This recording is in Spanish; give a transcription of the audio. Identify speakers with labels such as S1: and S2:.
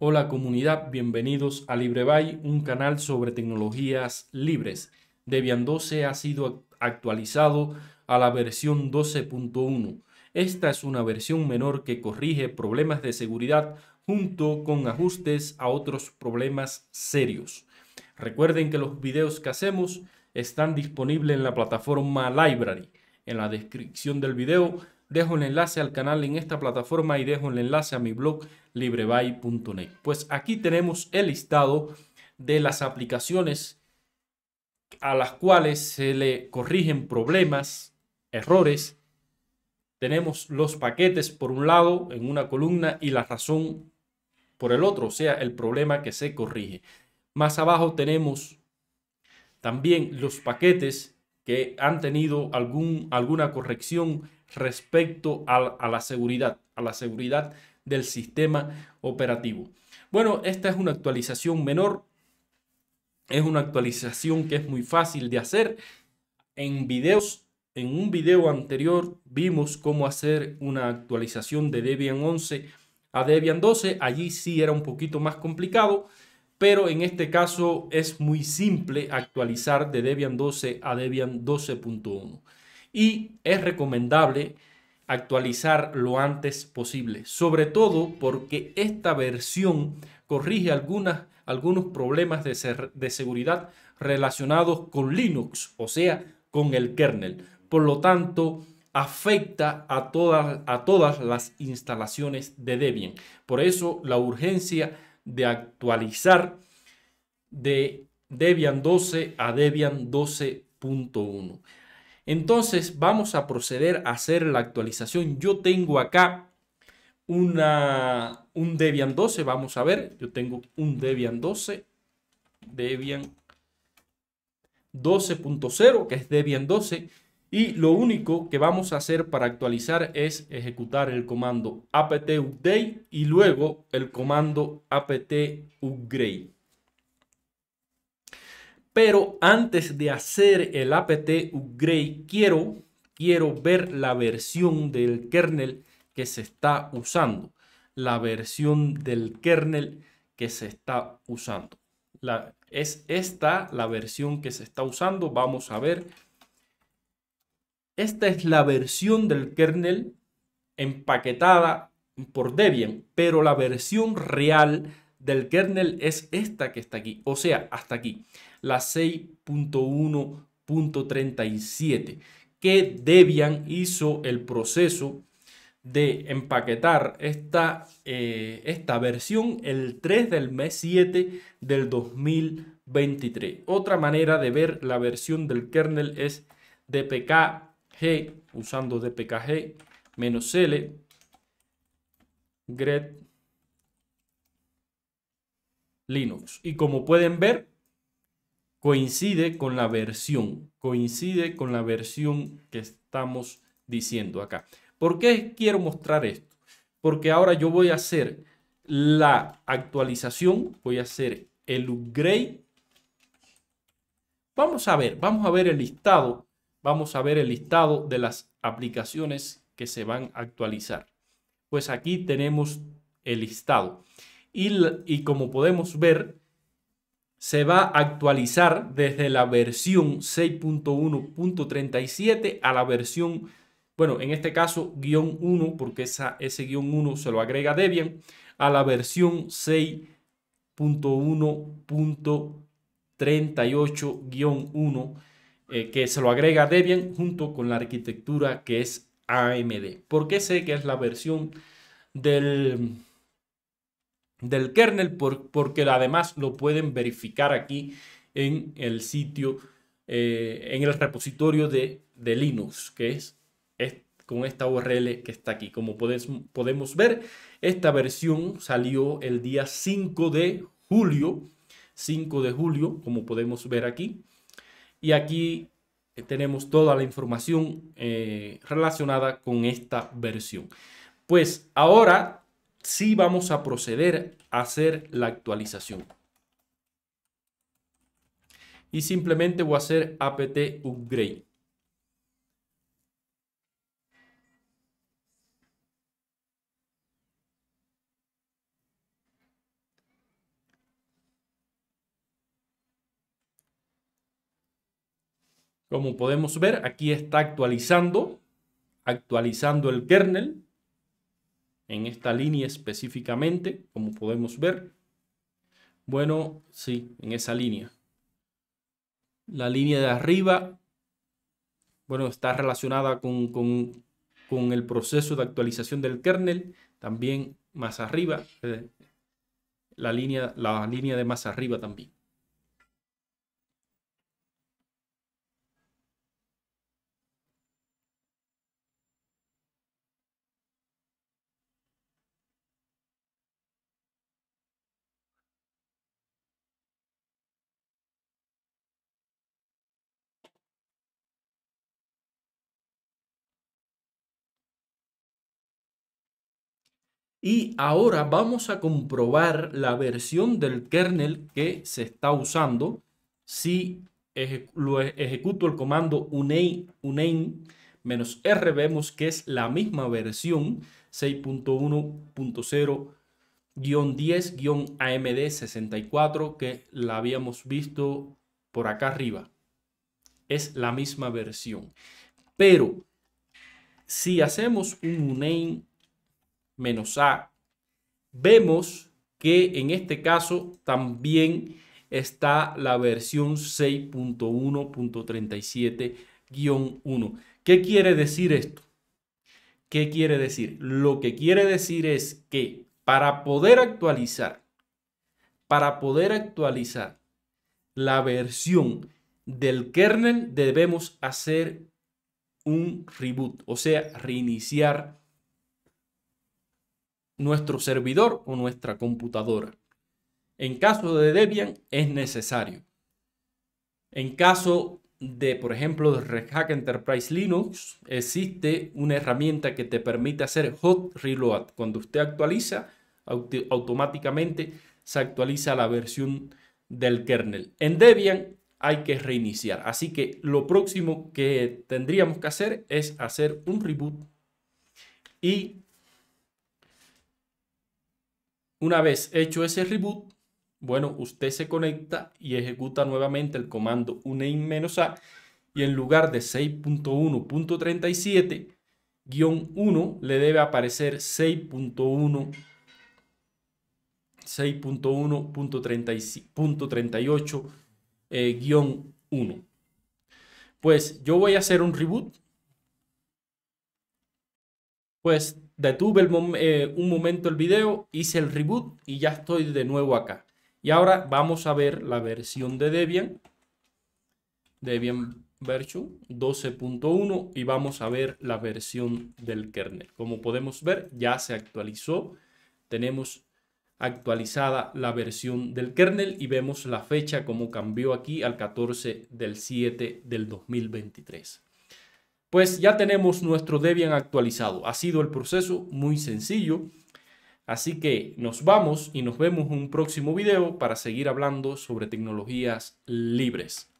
S1: Hola comunidad, bienvenidos a LibreBay, un canal sobre tecnologías libres. Debian 12 ha sido actualizado a la versión 12.1. Esta es una versión menor que corrige problemas de seguridad junto con ajustes a otros problemas serios. Recuerden que los videos que hacemos están disponibles en la plataforma Library. En la descripción del video Dejo el enlace al canal en esta plataforma y dejo el enlace a mi blog librebuy.net. Pues aquí tenemos el listado de las aplicaciones a las cuales se le corrigen problemas, errores. Tenemos los paquetes por un lado en una columna y la razón por el otro, o sea, el problema que se corrige. Más abajo tenemos también los paquetes que han tenido algún, alguna corrección respecto a, la seguridad, a la seguridad del sistema operativo. Bueno, esta es una actualización menor, es una actualización que es muy fácil de hacer. En en un video anterior vimos cómo hacer una actualización de Debian 11 a Debian 12. Allí sí era un poquito más complicado, pero en este caso es muy simple actualizar de Debian 12 a Debian 12.1 y es recomendable actualizar lo antes posible, sobre todo porque esta versión corrige algunas, algunos problemas de, de seguridad relacionados con Linux, o sea, con el kernel. Por lo tanto, afecta a todas, a todas las instalaciones de Debian. Por eso, la urgencia de actualizar de Debian 12 a Debian 12.1. Entonces vamos a proceder a hacer la actualización. Yo tengo acá un Debian 12, vamos a ver. Yo tengo un Debian 12, Debian 12.0, que es Debian 12. Y lo único que vamos a hacer para actualizar es ejecutar el comando apt update y luego el comando apt upgrade. Pero antes de hacer el apt upgrade, quiero, quiero ver la versión del kernel que se está usando. La versión del kernel que se está usando. es esta la versión que se está usando. Vamos a ver. Esta es la versión del kernel empaquetada por Debian, pero la versión real del kernel es esta que está aquí, o sea, hasta aquí, la 6.1.37, que Debian hizo el proceso de empaquetar esta, eh, esta versión el 3 del mes 7 del 2023. Otra manera de ver la versión del kernel es dpkg, usando dpkg-l, gret Linux. Y como pueden ver, coincide con la versión, coincide con la versión que estamos diciendo acá. ¿Por qué quiero mostrar esto? Porque ahora yo voy a hacer la actualización, voy a hacer el upgrade. Vamos a ver, vamos a ver el listado, vamos a ver el listado de las aplicaciones que se van a actualizar. Pues aquí tenemos el listado y, como podemos ver, se va a actualizar desde la versión 6.1.37 a la versión, bueno, en este caso guión 1, porque esa, ese guión 1 se lo agrega Debian, a la versión 6.1.38-1, eh, que se lo agrega Debian junto con la arquitectura que es AMD. ¿Por qué sé que es la versión del del kernel porque además lo pueden verificar aquí en el sitio, eh, en el repositorio de, de Linux, que es, con esta URL que está aquí. Como podemos ver, esta versión salió el día 5 de julio, 5 de julio, como podemos ver aquí. Y aquí tenemos toda la información eh, relacionada con esta versión. Pues ahora sí vamos a proceder a hacer la actualización. Y simplemente voy a hacer apt upgrade. Como podemos ver, aquí está actualizando, actualizando el kernel en esta línea específicamente, como podemos ver. Bueno, sí, en esa línea. La línea de arriba, bueno, está relacionada con, con, con el proceso de actualización del kernel. También más arriba, eh, la, línea, la línea de más arriba también. Y ahora vamos a comprobar la versión del kernel que se está usando. Si e-, ejecuto el comando uname -r, vemos que es la misma versión 6.1.0-10-AMD64 que la habíamos visto por acá arriba. Es la misma versión. Pero si hacemos un uname menos A. Vemos que en este caso también está la versión 6.1.37-1. ¿Qué quiere decir esto? ¿Qué quiere decir? Lo que quiere decir es que para poder actualizar, para poder actualizar la versión del kernel debemos hacer un reboot, o sea, reiniciar nuestro servidor o nuestra computadora. En caso de Debian es necesario. En caso de, por ejemplo, de Red Hat Enterprise Linux, existe una herramienta que te permite hacer hot reload. Cuando usted actualiza, automáticamente se actualiza la versión del kernel. En Debian hay que reiniciar. Así que lo próximo que tendríamos que hacer es hacer un reboot y una vez hecho ese reboot, bueno, usted se conecta y ejecuta nuevamente el comando uname-a y en lugar de 6.1.37, 1 le debe aparecer 6.1. 6.1.38 1. Pues yo voy a hacer un reboot. Pues detuve eh, un momento el video, hice el reboot y ya estoy de nuevo acá. Y ahora vamos a ver la versión de Debian, Debian version 12.1 y vamos a ver la versión del kernel. Como podemos ver, ya se actualizó. Tenemos actualizada la versión del kernel y vemos la fecha como cambió aquí al 14 del 7 del 2023 pues ya tenemos nuestro Debian actualizado. Ha sido el proceso muy sencillo. Así que nos vamos y nos vemos en un próximo video para seguir hablando sobre tecnologías libres.